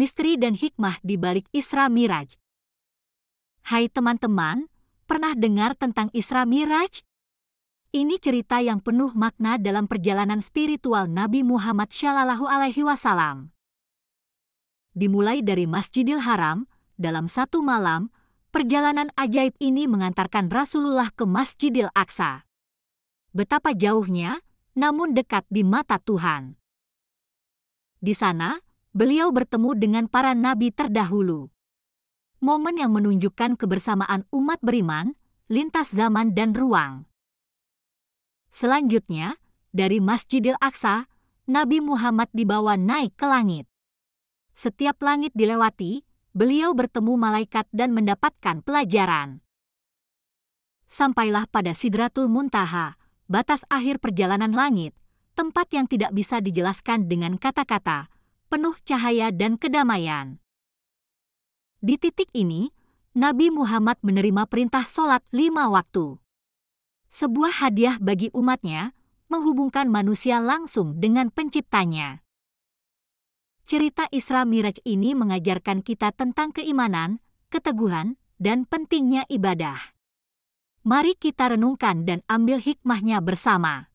misteri dan hikmah di balik Isra Miraj. Hai teman-teman, pernah dengar tentang Isra Miraj? Ini cerita yang penuh makna dalam perjalanan spiritual Nabi Muhammad Shallallahu Alaihi Wasallam. Dimulai dari Masjidil Haram, dalam satu malam, perjalanan ajaib ini mengantarkan Rasulullah ke Masjidil Aqsa. Betapa jauhnya, namun dekat di mata Tuhan. Di sana, beliau bertemu dengan para nabi terdahulu. Momen yang menunjukkan kebersamaan umat beriman, lintas zaman dan ruang. Selanjutnya, dari Masjidil Aqsa, Nabi Muhammad dibawa naik ke langit. Setiap langit dilewati, beliau bertemu malaikat dan mendapatkan pelajaran. Sampailah pada Sidratul Muntaha, batas akhir perjalanan langit, tempat yang tidak bisa dijelaskan dengan kata-kata, penuh cahaya dan kedamaian. Di titik ini, Nabi Muhammad menerima perintah sholat lima waktu. Sebuah hadiah bagi umatnya menghubungkan manusia langsung dengan penciptanya. Cerita Isra Miraj ini mengajarkan kita tentang keimanan, keteguhan, dan pentingnya ibadah. Mari kita renungkan dan ambil hikmahnya bersama.